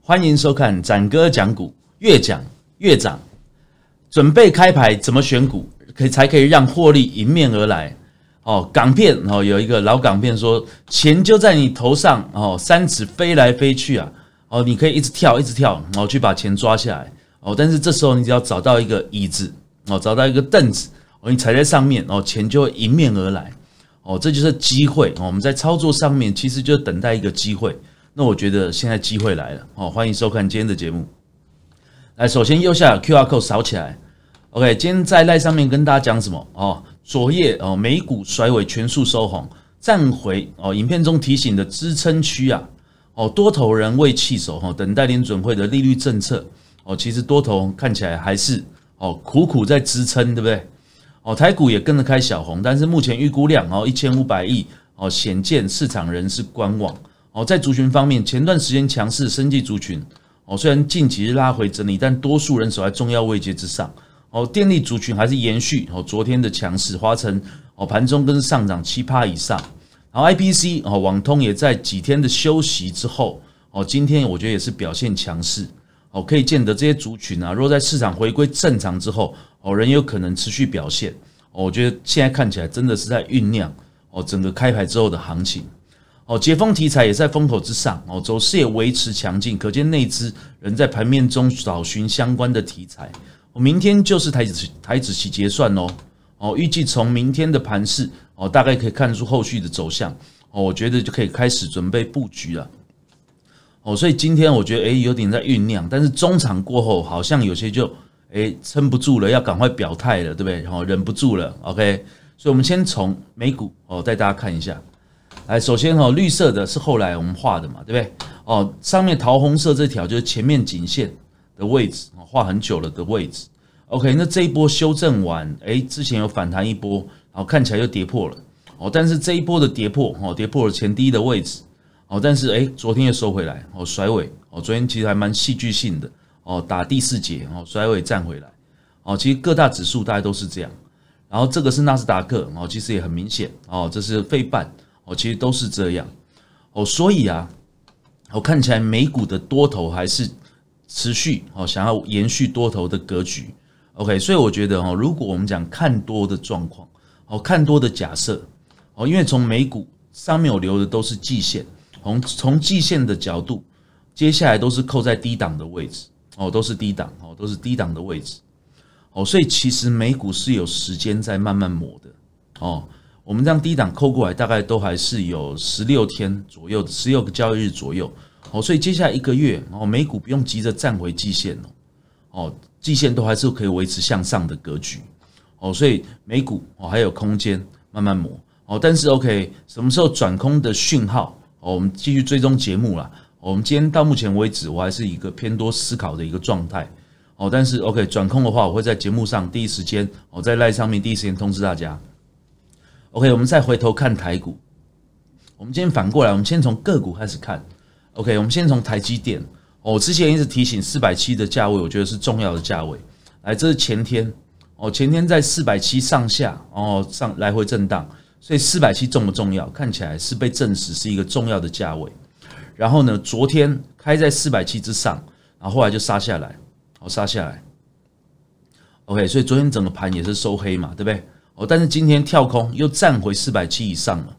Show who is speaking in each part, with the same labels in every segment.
Speaker 1: 欢迎收看展哥讲股，越讲越涨。准备开牌怎么选股，可以才可以让获利迎面而来哦。港片哦，有一个老港片说，钱就在你头上哦，三尺飞来飞去啊，哦，你可以一直跳一直跳，然后去把钱抓下来。哦，但是这时候你只要找到一个椅子哦，找到一个凳子，哦，你踩在上面哦，钱就迎面而来哦，这就是机会哦。我们在操作上面其实就等待一个机会。那我觉得现在机会来了哦，欢迎收看今天的节目。来，首先右下 QR code 扫起来。OK，今天在赖上面跟大家讲什么哦？昨夜哦，美股甩尾全数收红，站回哦，影片中提醒的支撑区啊哦，多头人为弃守哈，等待联准会的利率政策。哦，其实多头看起来还是哦苦苦在支撑，对不对？哦，台股也跟着开小红，但是目前预估量哦一千五百亿哦显见市场人士观望哦。在族群方面，前段时间强势升级族群哦虽然近几日拉回整理，但多数人守在重要位阶之上哦。电力族群还是延续哦昨天的强势，花城哦盘中跟上涨七趴以上，然后 I P C 哦网通也在几天的休息之后哦，今天我觉得也是表现强势。哦，可以见得这些族群啊，若在市场回归正常之后，哦，仍有可能持续表现。哦，我觉得现在看起来真的是在酝酿。哦，整个开牌之后的行情，哦，解封题材也在风口之上。哦，走势也维持强劲，可见内资人在盘面中找寻相关的题材。我明天就是台子台子期结算喽。哦，预计从明天的盘势哦，大概可以看出后续的走向。哦，我觉得就可以开始准备布局了。哦，所以今天我觉得哎有点在酝酿，但是中场过后好像有些就哎撑不住了，要赶快表态了，对不对？然后忍不住了，OK。所以我们先从美股哦带大家看一下，来，首先哦绿色的是后来我们画的嘛，对不对？哦，上面桃红色这条就是前面颈线的位置，画很久了的位置，OK。那这一波修正完，哎，之前有反弹一波，然后看起来又跌破了，哦，但是这一波的跌破，哦，跌破了前低的位置。哦，但是哎，昨天又收回来，哦，甩尾，哦，昨天其实还蛮戏剧性的，哦，打第四节，哦，甩尾站回来，哦，其实各大指数大家都是这样，然后这个是纳斯达克，哦，其实也很明显，哦，这是费半，哦，其实都是这样，哦，所以啊，我看起来美股的多头还是持续，哦，想要延续多头的格局，OK，所以我觉得哦，如果我们讲看多的状况，哦，看多的假设，哦，因为从美股上面我留的都是季线。从从季线的角度，接下来都是扣在低档的位置哦，都是低档哦，都是低档的位置哦，所以其实美股是有时间在慢慢磨的哦。我们样低档扣过来，大概都还是有十六天左右，十六个交易日左右哦。所以接下来一个月哦，美股不用急着站回季线哦哦，季线都还是可以维持向上的格局哦，所以美股哦还有空间慢慢磨哦。但是 OK，什么时候转空的讯号？哦，我们继续追踪节目啦。我们今天到目前为止，我还是一个偏多思考的一个状态。哦，但是 OK，转控的话，我会在节目上第一时间，哦，在赖上面第一时间通知大家。OK，我们再回头看台股。我们今天反过来，我们先从个股开始看。OK，我们先从台积电。哦，我之前一直提醒四百七的价位，我觉得是重要的价位。来，这是前天。哦，前天在四百七上下，哦，上来回震荡。所以四百七重不重要，看起来是被证实是一个重要的价位。然后呢，昨天开在四百七之上，然后后来就杀下来，哦，杀下来。OK，所以昨天整个盘也是收黑嘛，对不对？哦，但是今天跳空又站回四百七以上了，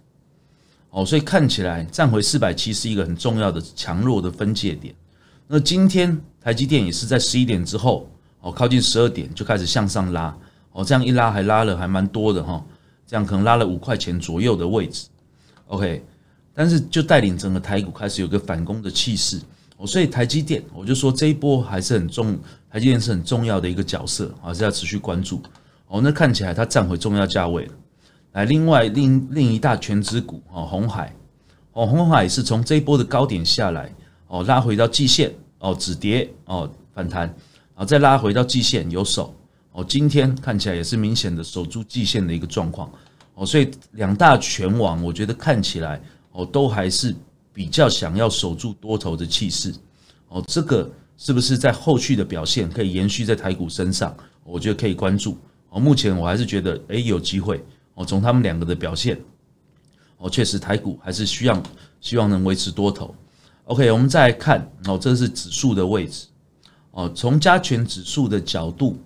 Speaker 1: 哦，所以看起来站回四百七是一个很重要的强弱的分界点。那今天台积电也是在十一点之后，哦，靠近十二点就开始向上拉，哦，这样一拉还拉了还蛮多的哈。这样可能拉了五块钱左右的位置，OK，但是就带领整个台股开始有个反攻的气势，哦，所以台积电我就说这一波还是很重，台积电是很重要的一个角色，还是要持续关注，哦，那看起来它占回重要价位了。来，另外另另一大全值股哦，红海，哦，红海是从这一波的高点下来，哦，拉回到季线，哦，止跌，哦，反弹，然后再拉回到季线有手。哦，今天看起来也是明显的守住季线的一个状况，哦，所以两大全网，我觉得看起来哦，都还是比较想要守住多头的气势，哦，这个是不是在后续的表现可以延续在台股身上？我觉得可以关注，哦，目前我还是觉得诶有机会，哦，从他们两个的表现，哦，确实台股还是需要希望能维持多头。OK，我们再来看哦，这是指数的位置，哦，从加权指数的角度。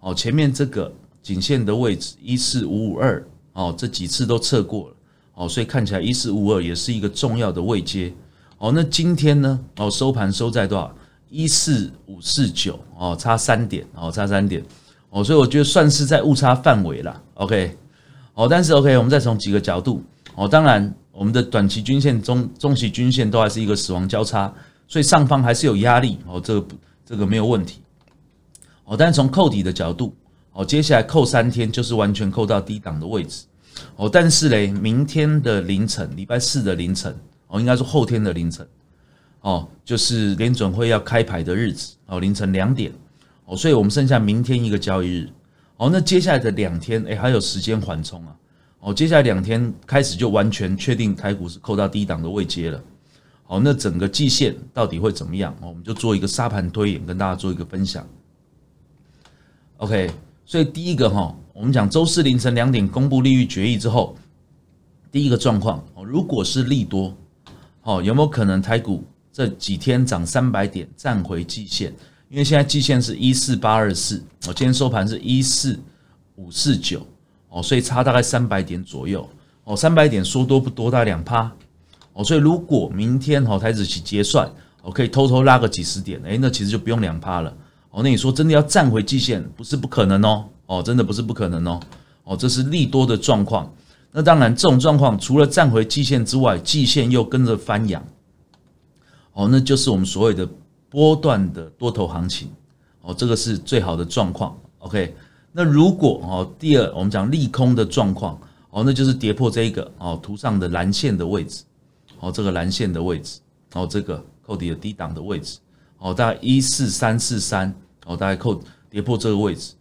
Speaker 1: 哦，前面这个颈线的位置一四五五二，哦，这几次都测过了，哦，所以看起来一四五二也是一个重要的位阶，哦，那今天呢，哦，收盘收在多少？一四五四九，哦，差三点，哦，差三点，哦，所以我觉得算是在误差范围了，OK，哦，但是 OK，我们再从几个角度，哦，当然我们的短期均线、中中期均线都还是一个死亡交叉，所以上方还是有压力，哦，这个这个没有问题。哦，但是从扣底的角度，哦，接下来扣三天就是完全扣到低档的位置。哦，但是嘞，明天的凌晨，礼拜四的凌晨，哦，应该是后天的凌晨，哦，就是联准会要开牌的日子，哦，凌晨两点，哦，所以我们剩下明天一个交易日，哦，那接下来的两天，哎，还有时间缓冲啊，哦，接下来两天开始就完全确定台股是扣到低档的位阶了。哦，那整个季线到底会怎么样？哦，我们就做一个沙盘推演，跟大家做一个分享。OK，所以第一个哈，我们讲周四凌晨两点公布利率决议之后，第一个状况，哦，如果是利多，哦，有没有可能台股这几天涨三百点，站回季线？因为现在季线是一四八二四，我今天收盘是一四五四九，哦，所以差大概三百点左右，哦，三百点说多不多，大概两趴，哦，所以如果明天哦，台子去结算，我可以偷偷拉个几十点，哎，那其实就不用两趴了。哦，那你说真的要站回季线，不是不可能哦。哦，真的不是不可能哦。哦，这是利多的状况。那当然，这种状况除了站回季线之外，季线又跟着翻扬。哦，那就是我们所谓的波段的多头行情。哦，这个是最好的状况。OK。那如果哦，第二我们讲利空的状况，哦，那就是跌破这一个哦图上的蓝线的位置。哦，这个蓝线的位置。哦，这个扣底的低档的位置。哦，大概一四三四三，哦，大概扣跌破这个位置。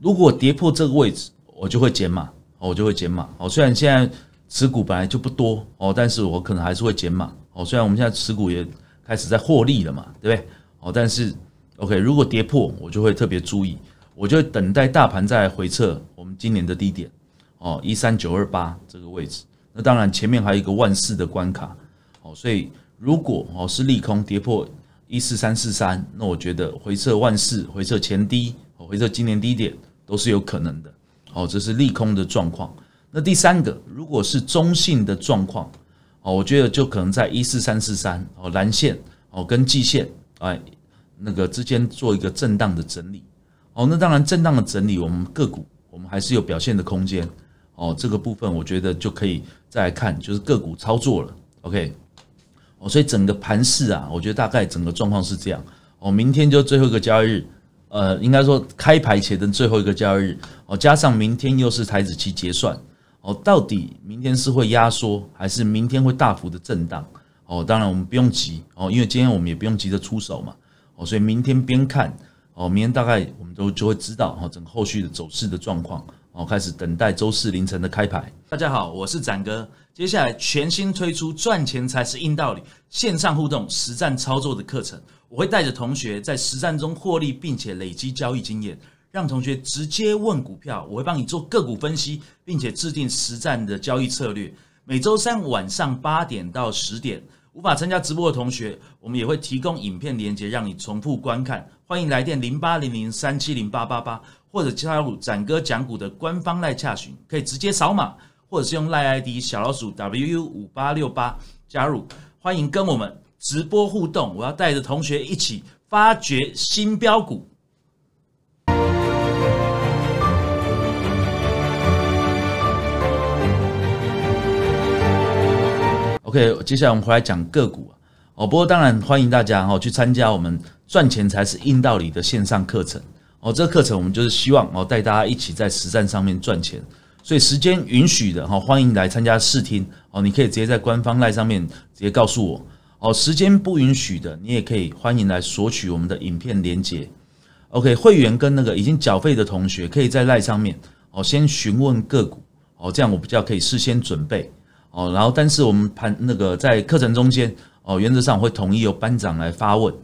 Speaker 1: 如果跌破这个位置，我就会减码，我就会减码。哦，虽然现在持股本来就不多，哦，但是我可能还是会减码。哦，虽然我们现在持股也开始在获利了嘛，对不对？哦，但是，OK，如果跌破，我就会特别注意，我就会等待大盘再回撤我们今年的低点，哦，一三九二八这个位置。那当然前面还有一个万四的关卡，哦，所以如果哦是利空跌破。一四三四三，那我觉得回撤万四，回撤前低，回撤今年低点都是有可能的。哦，这是利空的状况。那第三个，如果是中性的状况，哦，我觉得就可能在一四三四三哦蓝线哦跟季线哎那个之间做一个震荡的整理。哦，那当然震荡的整理，我们个股我们还是有表现的空间。哦，这个部分我觉得就可以再来看就是个股操作了。OK。哦，所以整个盘市啊，我觉得大概整个状况是这样。哦，明天就最后一个交易日，呃，应该说开盘前的最后一个交易日，哦，加上明天又是台子期结算，哦，到底明天是会压缩还是明天会大幅的震荡？哦，当然我们不用急，哦，因为今天我们也不用急着出手嘛，哦，所以明天边看，哦，明天大概我们都就会知道，哦，整个后续的走势的状况。我开始等待周四凌晨的开牌。大家好，我是展哥。接下来全新推出赚钱才是硬道理线上互动实战操作的课程，我会带着同学在实战中获利，并且累积交易经验，让同学直接问股票，我会帮你做个股分析，并且制定实战的交易策略。每周三晚上八点到十点。无法参加直播的同学，我们也会提供影片连接让你重复观看。欢迎来电零八零零三七零八八八，或者加入展哥讲股的官方赖洽群，可以直接扫码，或者是用赖 ID 小老鼠 wu 五八六八加入。欢迎跟我们直播互动，我要带着同学一起发掘新标股。对，接下来我们回来讲个股啊。哦，不过当然欢迎大家哦去参加我们赚钱才是硬道理的线上课程。哦，这个课程我们就是希望哦带大家一起在实战上面赚钱。所以时间允许的哈，欢迎来参加试听。哦，你可以直接在官方赖上面直接告诉我。哦，时间不允许的，你也可以欢迎来索取我们的影片链接。OK，会员跟那个已经缴费的同学，可以在赖上面哦先询问个股。哦，这样我比较可以事先准备。哦，然后但是我们盘那个在课程中间哦，原则上会同意由班长来发问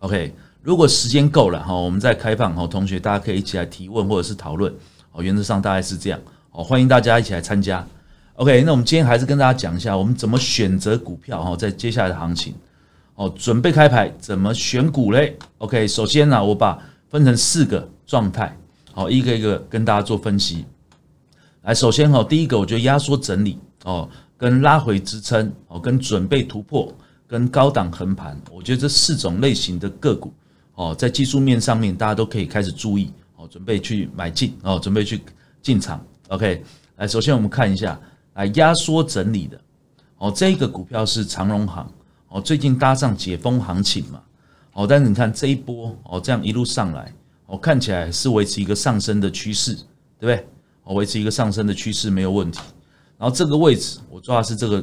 Speaker 1: ，OK。如果时间够了哈，我们再开放哈，同学大家可以一起来提问或者是讨论，哦，原则上大概是这样，哦，欢迎大家一起来参加，OK。那我们今天还是跟大家讲一下我们怎么选择股票哈，在接下来的行情哦，准备开牌怎么选股嘞？OK，首先呢，我把分成四个状态，哦，一个一个跟大家做分析。来，首先哦，第一个我觉得压缩整理哦。跟拉回支撑哦，跟准备突破，跟高档横盘，我觉得这四种类型的个股哦，在技术面上面，大家都可以开始注意哦，准备去买进哦，准备去进场。OK，来，首先我们看一下，来压缩整理的哦，这个股票是长荣行哦，最近搭上解封行情嘛哦，但是你看这一波哦，这样一路上来哦，看起来是维持一个上升的趋势，对不对？哦，维持一个上升的趋势没有问题。然后这个位置我抓的是这个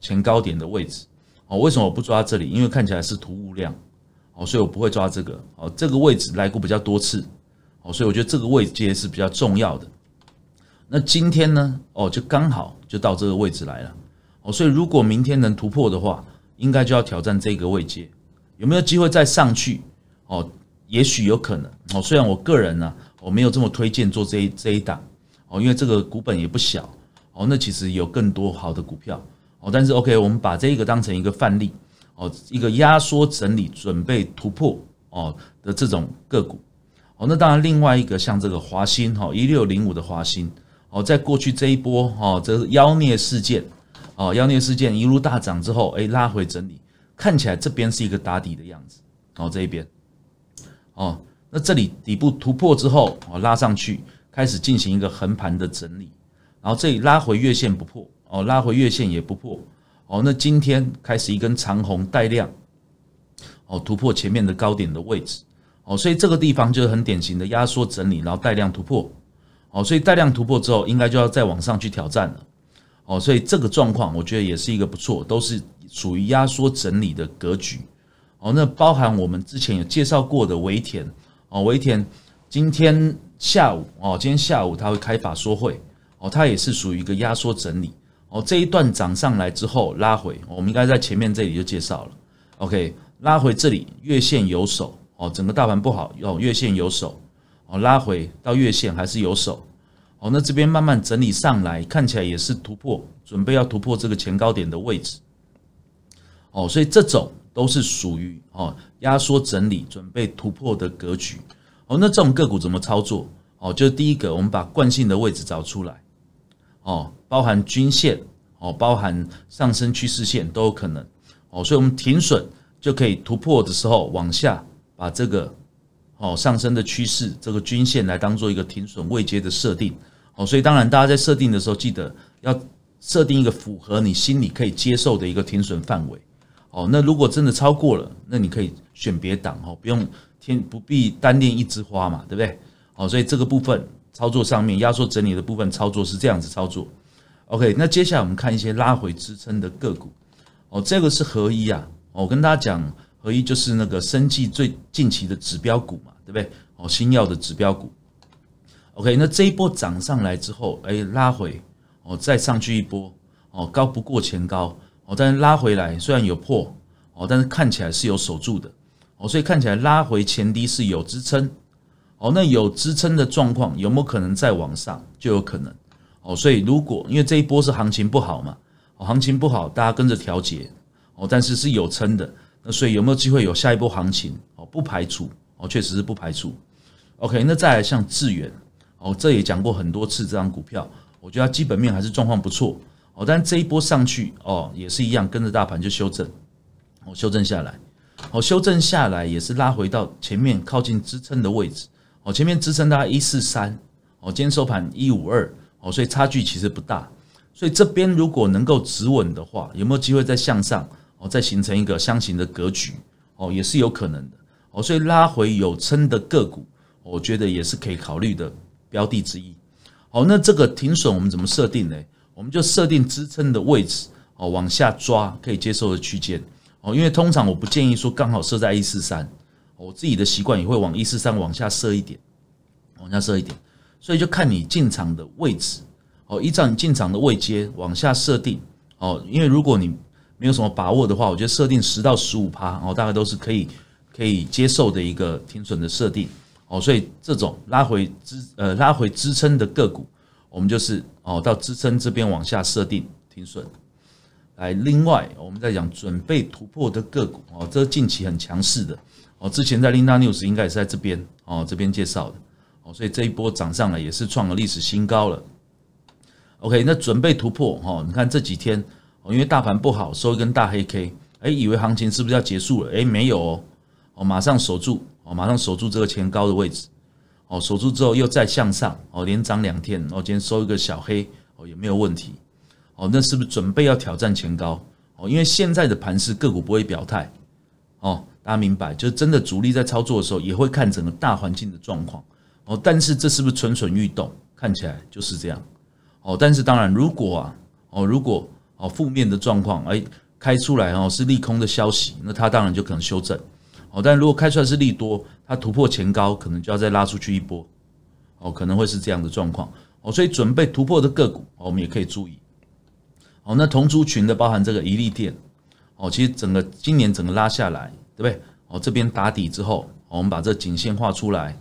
Speaker 1: 前高点的位置，哦，为什么我不抓这里？因为看起来是突兀量，哦，所以我不会抓这个。哦，这个位置来过比较多次，哦，所以我觉得这个位阶是比较重要的。那今天呢，哦，就刚好就到这个位置来了，哦，所以如果明天能突破的话，应该就要挑战这个位阶，有没有机会再上去？哦，也许有可能。哦，虽然我个人呢，我没有这么推荐做这一这一档，哦，因为这个股本也不小。哦，那其实有更多好的股票哦，但是 OK，我们把这个当成一个范例哦，一个压缩整理准备突破哦的这种个股哦，那当然另外一个像这个华鑫哈一六零五的华鑫哦，在过去这一波哈这妖孽事件哦妖孽事件一路大涨之后，哎拉回整理，看起来这边是一个打底的样子哦这一边哦，那这里底部突破之后哦拉上去开始进行一个横盘的整理。然后这里拉回月线不破哦，拉回月线也不破哦，那今天开始一根长红带量哦，突破前面的高点的位置哦，所以这个地方就是很典型的压缩整理，然后带量突破哦，所以带量突破之后，应该就要再往上去挑战了哦，所以这个状况我觉得也是一个不错，都是属于压缩整理的格局哦。那包含我们之前有介绍过的维田哦，维田今天下午哦，今天下午他会开法说会。哦，它也是属于一个压缩整理。哦，这一段涨上来之后拉回，我们应该在前面这里就介绍了。OK，拉回这里月线有手哦，整个大盘不好，哦月线有手哦，拉回到月线还是有手哦，那这边慢慢整理上来，看起来也是突破，准备要突破这个前高点的位置。哦，所以这种都是属于哦压缩整理，准备突破的格局。哦，那这种个股怎么操作？哦，就是第一个，我们把惯性的位置找出来。哦，包含均线，哦，包含上升趋势线都有可能，哦，所以我们停损就可以突破的时候往下，把这个哦上升的趋势这个均线来当做一个停损位阶的设定，哦，所以当然大家在设定的时候记得要设定一个符合你心里可以接受的一个停损范围，哦，那如果真的超过了，那你可以选别挡哦，不用天不必单恋一枝花嘛，对不对？哦，所以这个部分。操作上面压缩整理的部分操作是这样子操作，OK，那接下来我们看一些拉回支撑的个股，哦，这个是合一啊，我跟大家讲，合一就是那个生技最近期的指标股嘛，对不对？哦，新药的指标股，OK，那这一波涨上来之后，哎，拉回，哦，再上去一波，哦，高不过前高，哦，但拉回来虽然有破，哦，但是看起来是有守住的，哦，所以看起来拉回前低是有支撑。哦，那有支撑的状况有没有可能再往上？就有可能。哦，所以如果因为这一波是行情不好嘛，哦，行情不好，大家跟着调节。哦，但是是有撑的。那所以有没有机会有下一波行情？哦，不排除。哦，确实是不排除。OK，那再来像智远，哦，这也讲过很多次这张股票，我觉得它基本面还是状况不错。哦，但这一波上去，哦，也是一样跟着大盘就修正。哦，修正下来。哦，修正下来也是拉回到前面靠近支撑的位置。哦，前面支撑大概一四三，哦，今天收盘一五二，哦，所以差距其实不大，所以这边如果能够止稳的话，有没有机会再向上？哦，再形成一个箱形的格局，哦，也是有可能的。哦，所以拉回有撑的个股，我觉得也是可以考虑的标的之一。好，那这个停损我们怎么设定呢？我们就设定支撑的位置，哦，往下抓可以接受的区间，哦，因为通常我不建议说刚好设在一四三。我自己的习惯也会往一四三往下设一点，往下设一点，所以就看你进场的位置哦，依照你进场的位阶往下设定哦，因为如果你没有什么把握的话，我觉得设定十到十五趴哦，大概都是可以可以接受的一个停损的设定哦。所以这种拉回支呃拉回支撑的个股，我们就是哦到支撑这边往下设定停损。来，另外我们在讲准备突破的个股哦，这近期很强势的。哦，之前在《LinDa News》应该也是在这边哦，这边介绍的哦，所以这一波涨上来也是创了历史新高了。OK，那准备突破哈？你看这几天哦，因为大盘不好，收一根大黑 K，哎，以为行情是不是要结束了？哎，没有哦，马上守住哦，马上守住这个前高的位置哦，守住之后又再向上哦，连涨两天哦，今天收一个小黑哦，也没有问题哦，那是不是准备要挑战前高？哦，因为现在的盘是个股不会表态哦。大家明白，就是真的主力在操作的时候也会看整个大环境的状况哦。但是这是不是蠢蠢欲动？看起来就是这样哦。但是当然，如果啊哦，如果哦负面的状况哎开出来哦是利空的消息，那它当然就可能修正哦。但如果开出来是利多，它突破前高，可能就要再拉出去一波哦，可能会是这样的状况哦。所以准备突破的个股，我们也可以注意哦。那同族群的包含这个一利店哦，其实整个今年整个拉下来。对不对？哦，这边打底之后，我们把这颈线画出来。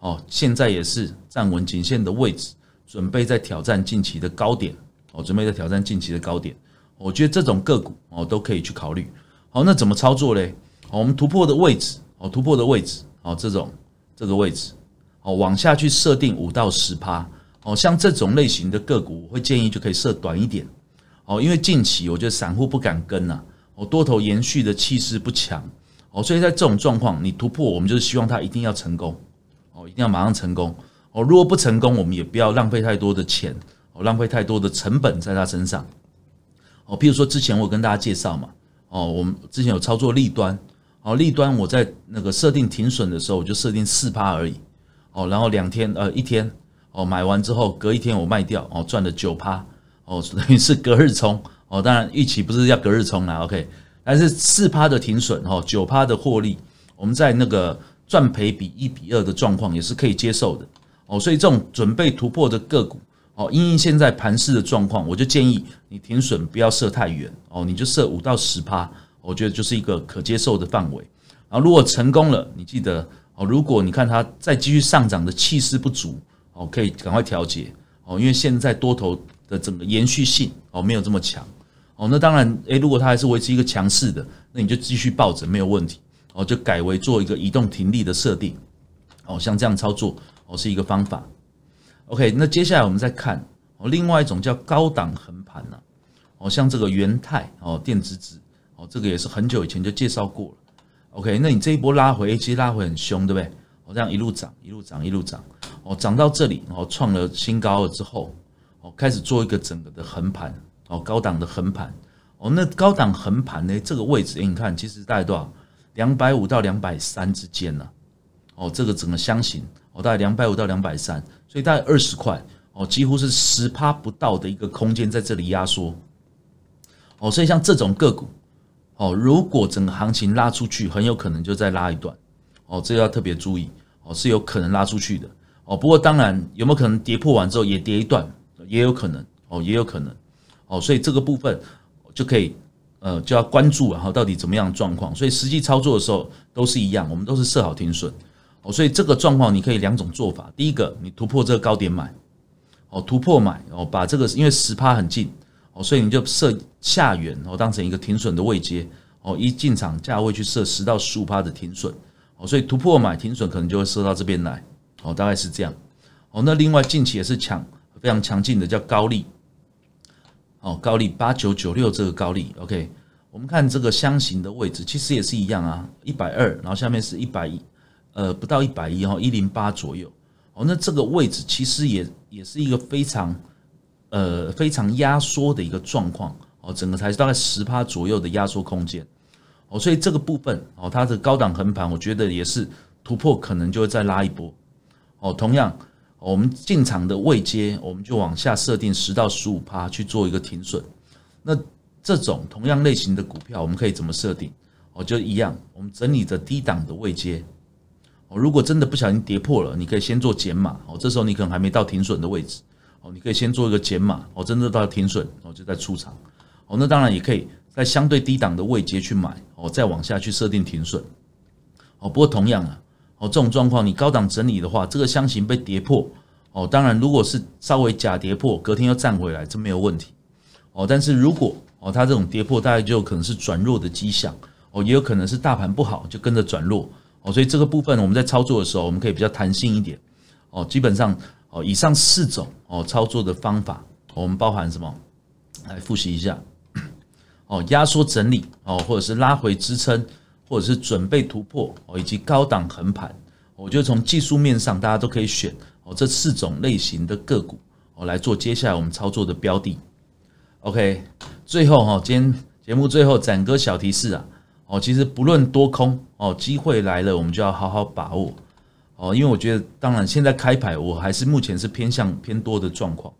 Speaker 1: 哦，现在也是站稳颈线的位置，准备在挑战近期的高点。哦，准备在挑战近期的高点。我觉得这种个股哦，都可以去考虑。好，那怎么操作嘞？好，我们突破的位置，哦，突破的位置，哦，这种这个位置，哦，往下去设定五到十趴。哦，像这种类型的个股，我会建议就可以设短一点。哦，因为近期我觉得散户不敢跟啊。我多头延续的气势不强哦，所以在这种状况，你突破，我们就是希望它一定要成功哦，一定要马上成功哦。如果不成功，我们也不要浪费太多的钱哦，浪费太多的成本在它身上哦。譬如说之前我跟大家介绍嘛哦，我们之前有操作利端哦，利端我在那个设定停损的时候，我就设定四趴而已哦，然后两天呃一天哦买完之后隔一天我卖掉哦，赚了九趴哦，等于是隔日冲。哦，当然预期不是要隔日冲啦，OK，但是四趴的停损哦，九趴的获利，我们在那个赚赔比一比二的状况也是可以接受的哦。所以这种准备突破的个股哦，因因现在盘势的状况，我就建议你停损不要设太远哦，你就设五到十趴，我觉得就是一个可接受的范围。然后如果成功了，你记得哦，如果你看它再继续上涨的气势不足哦，可以赶快调节哦，因为现在多头的整个延续性哦没有这么强。哦，那当然，哎，如果它还是维持一个强势的，那你就继续抱着没有问题。哦，就改为做一个移动停利的设定。哦，像这样操作，哦是一个方法。OK，那接下来我们再看哦，另外一种叫高档横盘呐。哦，像这个元泰哦电子纸哦，这个也是很久以前就介绍过了。OK，那你这一波拉回其实拉回很凶，对不对？哦，这样一路涨一路涨一路涨，哦涨到这里，然后创了新高了之后，哦开始做一个整个的横盘。哦，高档的横盘，哦，那高档横盘呢？这个位置，你看，其实大概多少？两百五到两百三之间呢。哦，这个整个箱型，哦，大概两百五到两百三，所以大概二十块，哦，几乎是十趴不到的一个空间在这里压缩。哦，所以像这种个股，哦，如果整个行情拉出去，很有可能就再拉一段。哦，这个要特别注意，哦，是有可能拉出去的。哦，不过当然，有没有可能跌破完之后也跌一段？也有可能，哦，也有可能。哦，所以这个部分就可以，呃，就要关注然后到底怎么样状况。所以实际操作的时候都是一样，我们都是设好停损。哦，所以这个状况你可以两种做法：第一个，你突破这个高点买，哦，突破买，哦，把这个因为十趴很近，哦，所以你就设下缘，哦，当成一个停损的位阶，哦，一进场价位去设十到十五趴的停损，哦，所以突破买停损可能就会设到这边来，哦，大概是这样。哦，那另外近期也是强非常强劲的，叫高利哦，高利八九九六这个高利，OK，我们看这个箱型的位置，其实也是一样啊，一百二，然后下面是一百一，呃，不到一百一哦，一零八左右。哦，那这个位置其实也也是一个非常，呃，非常压缩的一个状况。哦，整个才大概十趴左右的压缩空间。哦，所以这个部分哦，它的高档横盘，我觉得也是突破可能就会再拉一波。哦，同样。我们进场的位阶，我们就往下设定十到十五趴去做一个停损。那这种同样类型的股票，我们可以怎么设定？哦，就一样，我们整理的低档的位阶。哦，如果真的不小心跌破了，你可以先做减码。哦，这时候你可能还没到停损的位置。哦，你可以先做一个减码。哦，真的到停损，哦，就再出场。哦，那当然也可以在相对低档的位阶去买。哦，再往下去设定停损。哦，不过同样啊。哦，这种状况你高档整理的话，这个箱型被跌破，哦，当然如果是稍微假跌破，隔天又站回来，这没有问题，哦，但是如果哦它这种跌破，大概就可能是转弱的迹象，哦，也有可能是大盘不好就跟着转弱，哦，所以这个部分我们在操作的时候，我们可以比较弹性一点，哦，基本上哦以上四种哦操作的方法，我们包含什么？来复习一下，哦，压缩整理哦，或者是拉回支撑。或者是准备突破哦，以及高档横盘，我觉得从技术面上，大家都可以选哦这四种类型的个股哦来做接下来我们操作的标的。OK，最后哈，今天节目最后展哥小提示啊，哦，其实不论多空哦，机会来了我们就要好好把握哦，因为我觉得当然现在开牌我还是目前是偏向偏多的状况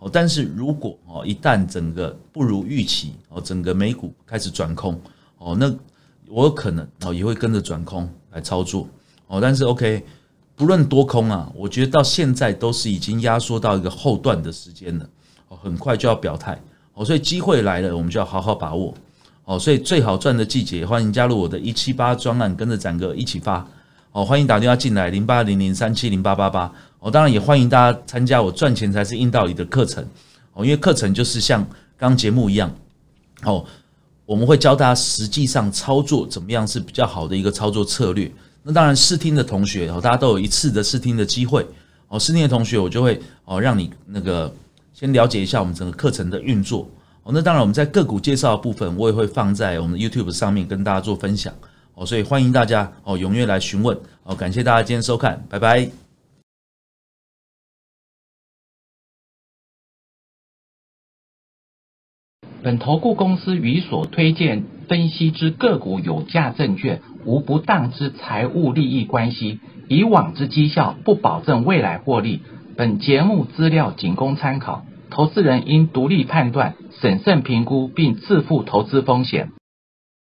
Speaker 1: 哦，但是如果哦一旦整个不如预期哦，整个美股开始转空哦，那。我可能哦也会跟着转空来操作哦，但是 OK，不论多空啊，我觉得到现在都是已经压缩到一个后段的时间了，哦，很快就要表态哦，所以机会来了，我们就要好好把握哦，所以最好赚的季节，欢迎加入我的一七八专案，跟着展哥一起发哦，欢迎打电话进来零八零零三七零八八八，哦，当然也欢迎大家参加我赚钱才是硬道理的课程哦，因为课程就是像刚节目一样哦。我们会教大家，实际上操作怎么样是比较好的一个操作策略。那当然，试听的同学哦，大家都有一次的试听的机会哦。试听的同学，我就会哦，让你那个先了解一下我们整个课程的运作哦。那当然，我们在个股介绍部分，我也会放在我们的 YouTube 上面跟大家做分享哦。所以欢迎大家哦踊跃来询问哦。感谢大家今天收看，拜拜。本投顾公司与所推荐分析之个股有价证券无不当之财务利益关系，以往之绩效不保证未来获利。本节目资料仅供参考，投资人应独立判断、审慎评估并自负投资风险。